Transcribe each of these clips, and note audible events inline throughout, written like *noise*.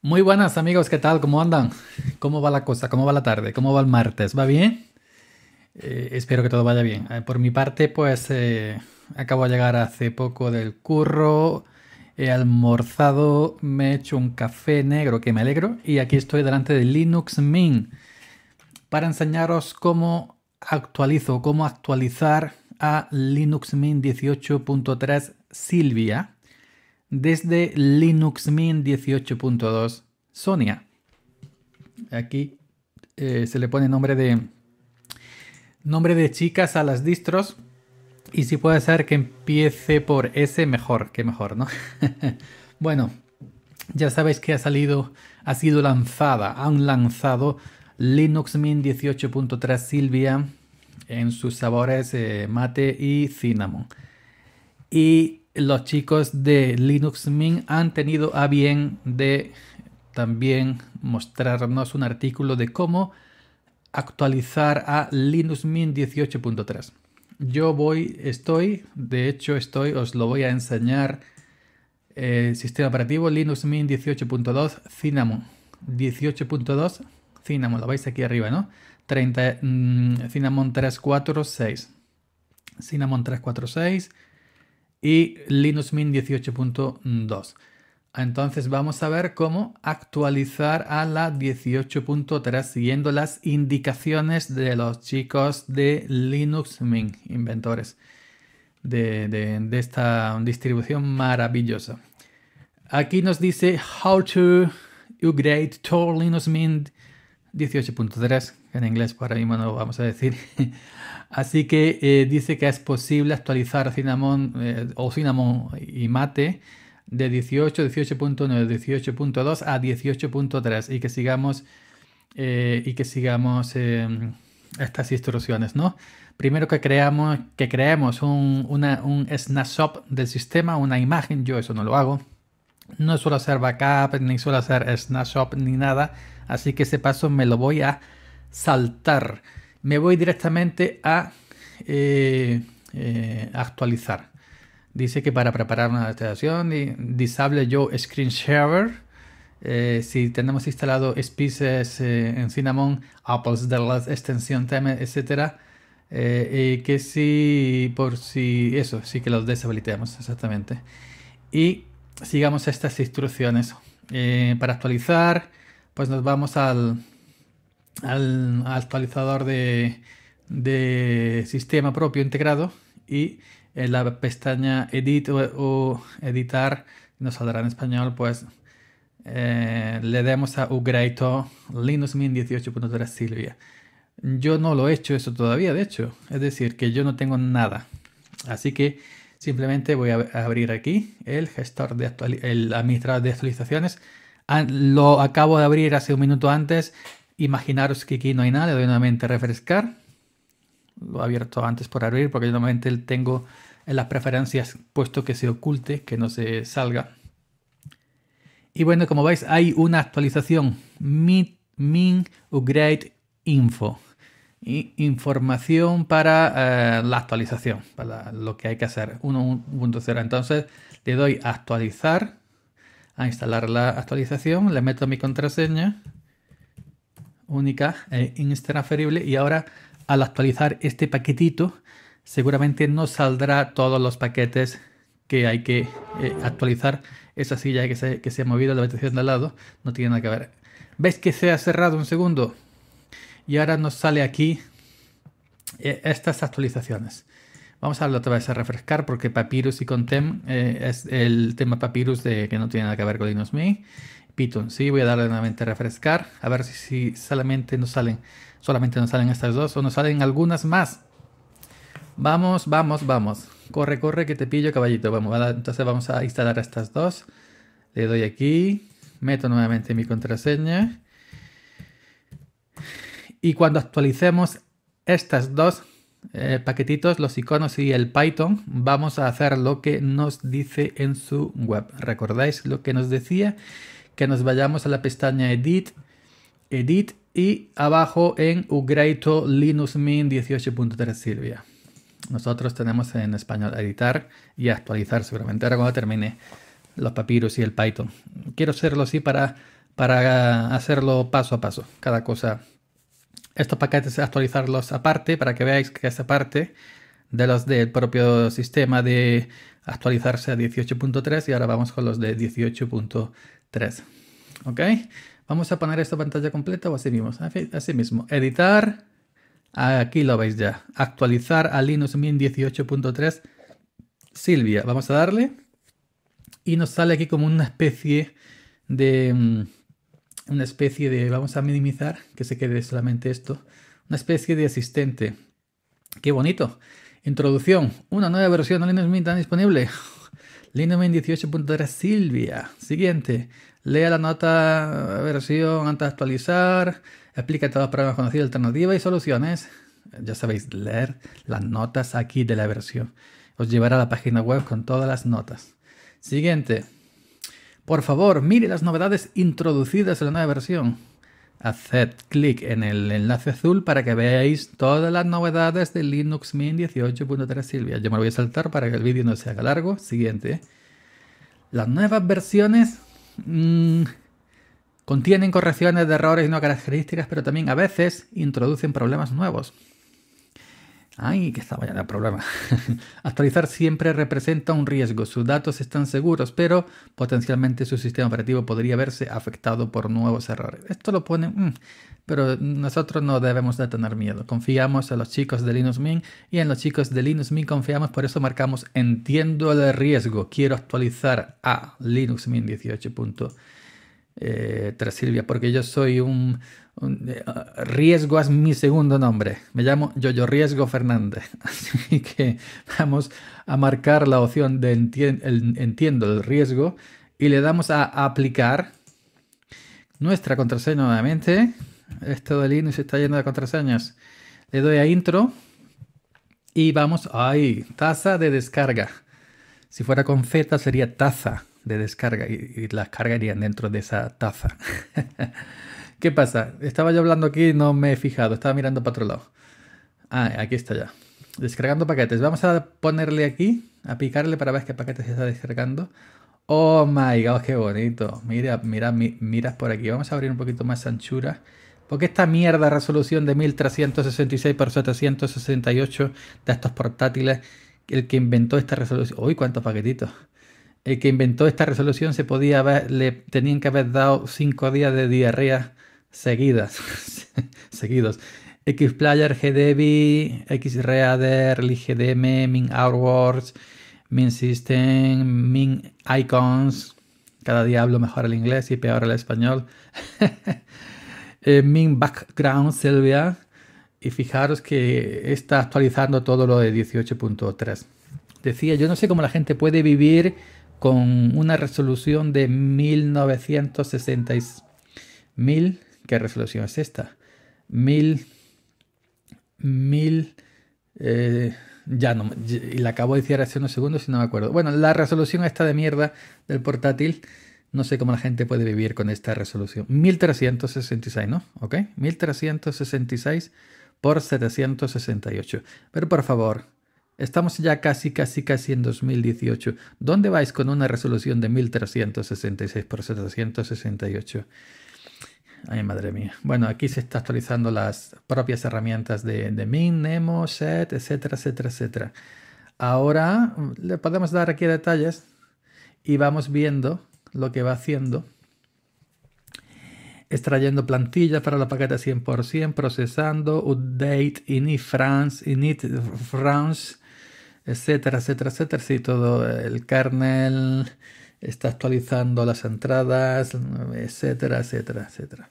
Muy buenas amigos, ¿qué tal? ¿Cómo andan? ¿Cómo va la cosa? ¿Cómo va la tarde? ¿Cómo va el martes? ¿Va bien? Eh, espero que todo vaya bien. Eh, por mi parte, pues eh, acabo de llegar hace poco del curro, he almorzado, me he hecho un café negro que me alegro y aquí estoy delante de Linux Mint para enseñaros cómo actualizo, cómo actualizar a Linux Mint 18.3 Silvia desde Linux Mint 18.2 Sonia. Aquí eh, se le pone nombre de nombre de chicas a las distros y si puede ser que empiece por S mejor, que mejor, ¿no? *laughs* bueno, ya sabéis que ha salido, ha sido lanzada, han lanzado Linux Mint 18.3 Silvia en sus sabores eh, mate y cinnamon. Y los chicos de Linux Mint han tenido a bien de también mostrarnos un artículo de cómo actualizar a Linux Mint 18.3. Yo voy, estoy, de hecho estoy, os lo voy a enseñar, el eh, sistema operativo Linux Mint 18.2 Cinnamon. 18.2 Cinnamon, lo veis aquí arriba, ¿no? 30, mm, Cinnamon 346. Cinnamon 346 y Linux Mint 18.2. Entonces vamos a ver cómo actualizar a la 18.3 siguiendo las indicaciones de los chicos de Linux Mint, inventores de, esta distribución maravillosa. Aquí nos dice how to upgrade to Linux Mint 18.3, en inglés para ahí no lo vamos a decir. *laughs* Así que eh, dice que es posible actualizar Cinnamon eh, o Cinnamon y Mate de 18, 18.1, 18.2 a 18.3 y que sigamos, eh, y que sigamos em, estas instrucciones, ¿no? Primero que creamos, que creemos un, un snapshot del sistema, una imagen, yo eso no lo hago. No suelo hacer backup, ni suelo hacer snapshot, ni nada. Así que ese paso me lo voy a saltar me voy directamente a eh, eh, actualizar. Dice que para preparar una instalación, disable yo Screen share. Eh, si tenemos instalado Spices en Cinnamon, Apples de la extensión etcétera, que si por si eso, sí que los deshabilitemos exactamente. Y sigamos estas instrucciones. para actualizar, pues nos vamos al, al actualizador de, sistema propio integrado y en la pestaña Edit o, Editar, nos saldrá en español, pues eh, le damos a Upgrade Linux Mint 18.3 Silvia. Yo no lo he hecho eso todavía, de hecho. Es decir, que yo no tengo nada. Así que simplemente voy a abrir aquí el gestor de el administrador de actualizaciones. Ah, lo acabo de abrir hace un minuto antes Imaginaros que aquí no hay nada, le doy nuevamente a refrescar. Lo he abierto antes por abrir porque yo normalmente tengo en las preferencias puesto que se oculte, que no se salga. Y bueno, como veis hay una actualización, min, upgrade info. información para eh, la actualización, para lo que hay que hacer, 1.0. Entonces le doy a actualizar, a instalar la actualización, le meto mi contraseña única e transferible, y ahora al actualizar este paquetito seguramente no saldrá todos los paquetes que hay que eh, actualizar esa silla que se, ha movido la habitación de al lado no tiene nada que ver veis que se ha cerrado un segundo y ahora nos sale aquí eh, estas actualizaciones vamos a darle otra vez a refrescar porque papyrus y contem es el tema papyrus de que no tiene nada que ver con Linux Me Python. Sí, voy a darle nuevamente a refrescar. A ver si, solamente nos salen. Solamente nos salen estas dos o nos salen algunas más. Vamos, vamos, vamos. Corre, corre, que te pillo, caballito. Vamos, entonces vamos a instalar estas dos. Le doy aquí. Meto nuevamente mi contraseña. Y cuando actualicemos estas dos eh, paquetitos, los iconos y el Python, vamos a hacer lo que nos dice en su web. ¿Recordáis lo que nos decía? que nos vayamos a la pestaña Edit, Edit y abajo en Ugreito Linux Mint 18.3 Silvia. Nosotros tenemos en español editar y actualizar seguramente. Ahora cuando termine los papiros y el Python. Quiero hacerlo así para, para hacerlo paso a paso. Cada cosa. Estos paquetes actualizarlos aparte para que veáis que es aparte de los del propio sistema de actualizarse a 18.3 y ahora vamos con los de 18.3. 3. ¿Ok? Vamos a poner esta pantalla completa o así mismo. Así mismo. Editar. Aquí lo veis ya. Actualizar a Linux Mint 18.3. Silvia. Vamos a darle. Y nos sale aquí como una especie de... Mm, una especie de... Vamos a minimizar que se quede solamente esto. Una especie de asistente. ¡Qué bonito! Introducción. Una nueva versión de Linux Mint está disponible. Lindemann 18.3 Silvia. Siguiente. Lea la nota versión antes de actualizar. Explica todos los problemas conocidos, alternativas y soluciones. Ya sabéis, leer las notas aquí de la versión. Os llevará a la página web con todas las notas. Siguiente. Por favor, mire las novedades introducidas en la nueva versión. Haced clic en el enlace azul para que veáis todas las novedades de Linux Mint 18.3 Silvia. Yo me lo voy a saltar para que el vídeo no se haga largo. Siguiente. Las nuevas versiones mm, contienen correcciones de errores y no características, pero también a veces introducen problemas nuevos. Ay, que estaba ya el problema. *laughs* Actualizar siempre representa un riesgo. Sus datos están seguros, pero potencialmente su sistema operativo podría verse afectado por nuevos errores. Esto lo pone, mm, pero nosotros no debemos de tener miedo. Confiamos en los chicos de Linux Mint y en los chicos de Linux Mint confiamos, por eso marcamos entiendo el riesgo. Quiero actualizar a Linux Mint 18.3 eh, Silvia, porque yo soy un eh, ah, riesgo es mi segundo nombre. Me llamo Yoyo Riesgo Fernández. *laughs* Así que vamos a marcar la opción de entiendo el riesgo y le damos a aplicar nuestra contraseña nuevamente. Esto de Linux está lleno de contraseñas. Le doy a intro y vamos ahí. Taza de descarga. Si fuera con Z sería taza de descarga y, y las cargarían dentro de esa taza. *laughs* ¿Qué pasa? Estaba yo hablando aquí y no me he fijado, estaba mirando para otro lado. Ah, aquí está ya. Descargando paquetes. Vamos a ponerle aquí, a picarle para ver qué paquetes se está descargando. Oh my god, qué bonito. Mira, mira, mira miras por aquí. Vamos a abrir un poquito más anchura. Porque esta mierda resolución de 1366x768 de estos portátiles, el que inventó esta resolución. Uy, cuántos paquetitos. El que inventó esta resolución se podía haber, le tenían que haber dado 5 días de diarrea seguidas, *laughs* seguidos. Xplayer, GDB, Xreader, LigDM, Min outwards Min System, Min Icons. Cada día hablo mejor el inglés y peor el español. MinBackground, *laughs* eh, min Background, Silvia. Y fijaros que está actualizando todo lo de 18.3. Decía, yo no sé cómo la gente puede vivir con una resolución de 1966. ¿Qué resolución es esta? 1000, mil, eh, ya no, y la acabo de decir hace unos segundos y no me acuerdo. Bueno, la resolución esta de mierda del portátil, no sé cómo la gente puede vivir con esta resolución. 1366, ¿no? ¿Ok? 1366 por 768. Pero por favor, Estamos ya casi, casi, casi en 2018. ¿Dónde vais con una resolución de 1366 por 768? Ay, madre mía. Bueno, aquí se está actualizando las propias herramientas de, Min, Nemo, Set, etcétera, etcétera, etcétera. Ahora mm, le podemos dar aquí detalles y vamos viendo lo que va haciendo. Extrayendo plantillas para la paqueta 100%, procesando, update, init France, init France, etcétera, etcétera, etcétera. Sí, todo el kernel, está actualizando las entradas, etcétera, etcétera, etcétera.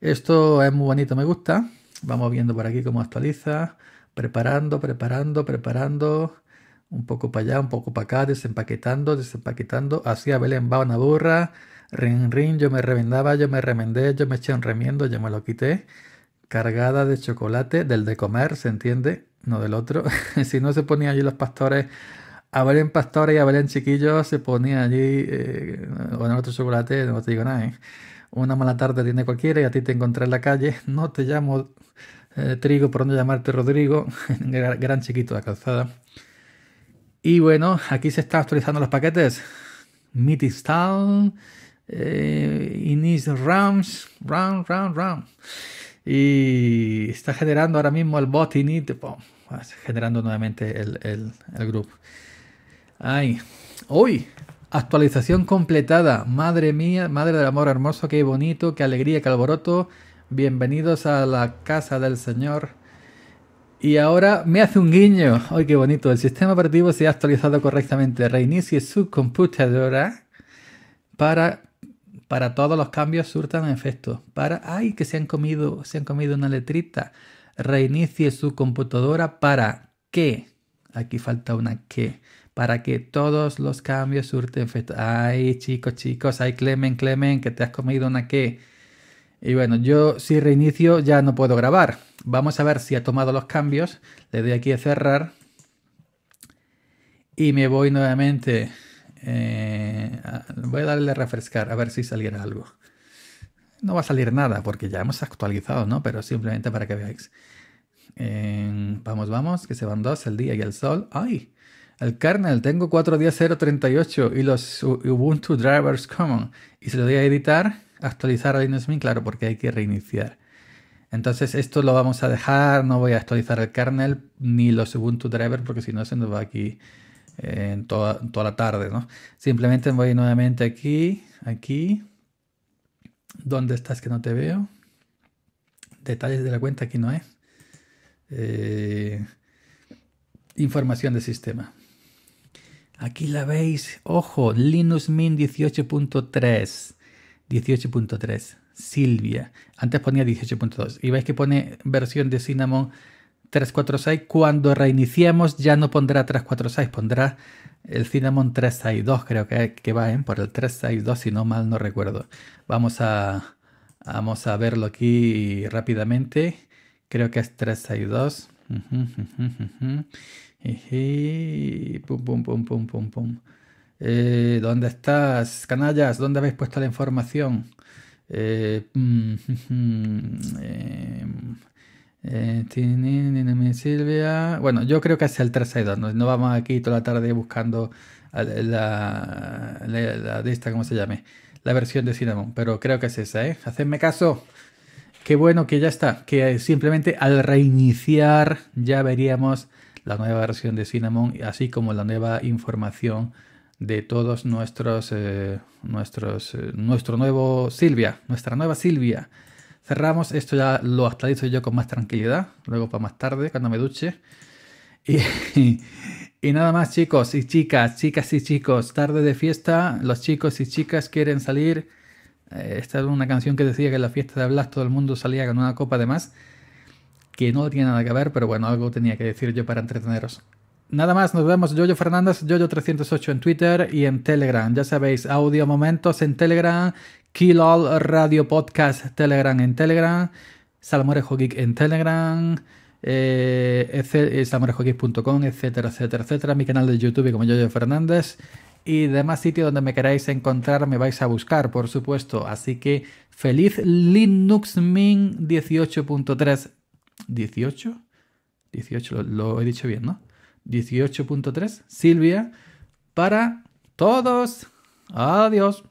Esto es muy bonito, me gusta. Vamos viendo por aquí cómo actualiza, preparando, preparando, preparando, un poco para allá, un poco para acá, desempaquetando, desempaquetando. a Belén va una burra, rin rin, yo me remendaba, yo me remendé, yo me eché un remiendo, yo me lo quité. Cargada de chocolate, del de comer, se entiende, no del otro. *laughs* si no se ponían allí los pastores a Belén Pastora y a Chiquillo se ponía allí, eh, otro chocolate, no te digo nada. ¿eh? Una mala tarde tiene cualquiera y a ti te encontré en la calle. No te llamo eh, Trigo, por no llamarte Rodrigo. *laughs* gran, chiquito de calzada. Y bueno, aquí se están actualizando los paquetes. mit Town, init Rams, round, round, round Y está generando ahora mismo el bot Init, generando nuevamente el, el, el grupo. Ay, hoy actualización completada. Madre mía, madre del amor hermoso, qué bonito, qué alegría, qué alboroto. Bienvenidos a la casa del Señor. Y ahora me hace un guiño. ¡Ay, qué bonito! El sistema operativo se ha actualizado correctamente. Reinicie su computadora para para todos los cambios surtan efecto. Para, ay, que se han comido, se han comido una letrita. Reinicie su computadora para qué. Aquí falta una que para que todos los cambios surten efecto. Ay, chicos, chicos, ay, Clemen, Clemen, que te has comido una que. Y bueno, yo si reinicio ya no puedo grabar. Vamos a ver si ha tomado los cambios. Le doy aquí a cerrar. Y me voy nuevamente. Eh, voy a darle a refrescar a ver si saliera algo. No va a salir nada porque ya hemos actualizado, ¿no? Pero simplemente para que veáis. vamos, vamos, que se van dos, el día y el sol. ¡Ay! El kernel tengo 4.0.38 y los Ubuntu Drivers Common. Y se lo voy a editar, actualizar a Linux Mint, claro, porque hay que reiniciar. Entonces esto lo vamos a dejar, no voy a actualizar el kernel ni los Ubuntu Drivers porque si no se nos va aquí eh, en toda, la tarde, Simplemente voy nuevamente aquí, aquí. ¿Dónde estás que no te veo? Detalles de la cuenta aquí no es. Eh, información de sistema. Aquí la veis. Ojo, Linux Mint 18.3. 18.3. Silvia. Antes ponía 18.2. Y veis que pone versión de Cinnamon 346. Cuando reiniciemos ya no pondrá 346, pondrá el Cinnamon 362, creo que, que va ¿eh? por el 362, si no mal no recuerdo. Vamos a, vamos a verlo aquí rápidamente. Creo que es 362. Pum, pum, pum, pum, pum, pum. Eh, ¿Dónde estás, canallas? ¿Dónde habéis puesto la información? Bueno, yo creo que es el tercero No, vamos aquí toda la tarde buscando la, ¿cómo se llame? La versión de Cinnamon. Pero creo que es esa, ¿eh? Hacedme caso. Qué bueno que ya está, que eh, simplemente al reiniciar ya veríamos la nueva versión de Cinnamon, así como la nueva información de todos nuestros, eh, nuestros, eh, nuestro nuevo Silvia, nuestra nueva Silvia. Cerramos, esto ya lo actualizo yo con más tranquilidad, luego para más tarde, cuando me duche. y, *laughs* y nada más chicos y chicas, chicas y chicos, tarde de fiesta, los chicos y chicas quieren salir eh, esta era una canción que decía que en la fiesta de Blas todo el mundo salía con una copa de más, que no tiene nada que ver, pero bueno, algo tenía que decir yo para entreteneros. Nada más, nos vemos. Jojo Fernández, Yoyo308 en Twitter y en Telegram. Ya sabéis, audio momentos en Telegram, Kill All Radio Podcast Telegram en Telegram, Salamorejo Geek en Telegram, eh, eh salmorejogeek.com, etcétera, etcétera, etcétera. Mi canal de YouTube como YoYoFernández. Fernández y demás sitio donde me queráis encontrar me vais a buscar, por supuesto. Así que feliz Linux Mint 18.3. ¿18? 18, lo, lo, he dicho bien, ¿no? 18.3, Silvia, para todos. Adiós.